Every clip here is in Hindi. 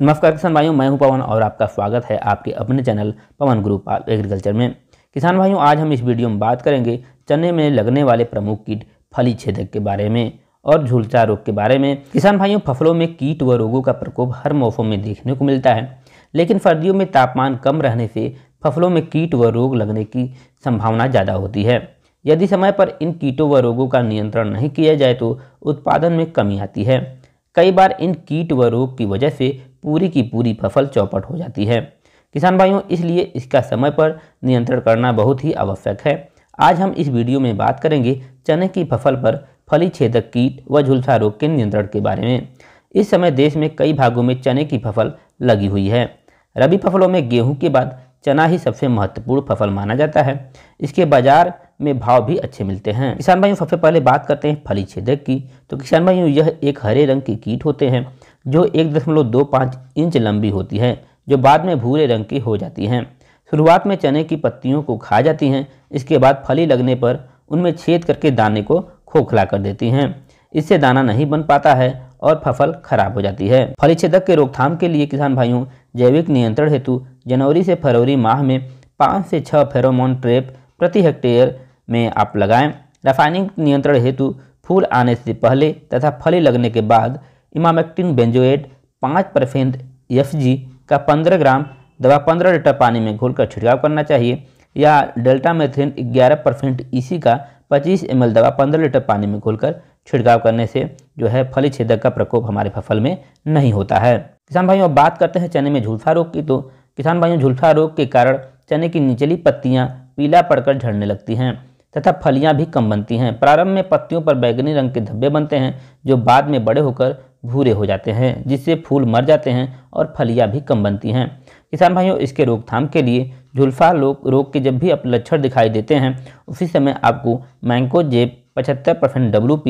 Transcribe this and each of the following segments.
नमस्कार किसान भाइयों मैं हूं पवन और आपका स्वागत है आपके अपने चैनल पवन ग्रुप एग्रीकल्चर में किसान भाइयों आज हम इस वीडियो में बात करेंगे चने में लगने वाले प्रमुख कीट फली छेदक के बारे में और झुलसा रोग के बारे में किसान भाइयों फसलों में कीट व रोगों का प्रकोप हर मौसम में देखने को मिलता है लेकिन सर्दियों में तापमान कम रहने से फसलों में कीट व रोग लगने की संभावना ज़्यादा होती है यदि समय पर इन कीटों व रोगों का नियंत्रण नहीं किया जाए तो उत्पादन में कमी आती है कई बार इन कीट व रोग की वजह से पूरी की पूरी फसल चौपट हो जाती है किसान भाइयों इसलिए इसका समय पर नियंत्रण करना बहुत ही आवश्यक है आज हम इस वीडियो में बात करेंगे चने की फसल पर फली छेदक कीट व झुलसा रोग के नियंत्रण के बारे में इस समय देश में कई भागों में चने की फसल लगी हुई है रबी फसलों में गेहूं के बाद चना ही सबसे महत्वपूर्ण फसल माना जाता है इसके बाजार में भाव भी अच्छे मिलते हैं किसान भाइयों सबसे पहले बात करते हैं फली छेदक की तो किसान भाइयों यह एक हरे रंग के कीट होते हैं जो एक दशमलव दो पाँच इंच लंबी होती है जो बाद में भूरे रंग की हो जाती हैं शुरुआत में चने की पत्तियों को खा जाती हैं इसके बाद फली लगने पर उनमें छेद करके दाने को खोखला कर देती हैं इससे दाना नहीं बन पाता है और फसल खराब हो जाती है फली छेदक के रोकथाम के लिए किसान भाइयों जैविक नियंत्रण हेतु जनवरी से फरवरी माह में पाँच से छः फेरोमोन ट्रेप प्रति हेक्टेयर में आप लगाएं रासायनिक नियंत्रण हेतु फूल आने से पहले तथा फली लगने के बाद इमामेक्टिन बेंजोएट पाँच परसेंट एफ का पंद्रह ग्राम दवा पंद्रह लीटर पानी में घोलकर छिड़काव करना चाहिए या डेल्टा मेथेन ग्यारह परसेंट ई का पच्चीस एम दवा पंद्रह लीटर पानी में घोलकर छिड़काव करने से जो है फली छेदक का प्रकोप हमारे फसल में नहीं होता है किसान भाइयों अब बात करते हैं चने में झुलसा रोग की तो किसान भाइयों झुलसा रोग के कारण चने की निचली पत्तियाँ पीला पड़कर झड़ने लगती हैं तथा फलियां भी कम बनती हैं प्रारंभ में पत्तियों पर बैगनी रंग के धब्बे बनते हैं जो बाद में बड़े होकर भूरे हो जाते हैं जिससे फूल मर जाते हैं और फलियाँ भी कम बनती हैं किसान भाइयों इसके रोकथाम के लिए झुलफा लोग रोग के जब भी आप लक्षण दिखाई देते हैं उसी समय आपको मैंकोजेब पचहत्तर परसेंट डब्लू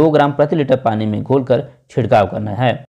दो ग्राम प्रति लीटर पानी में घोलकर छिड़काव करना है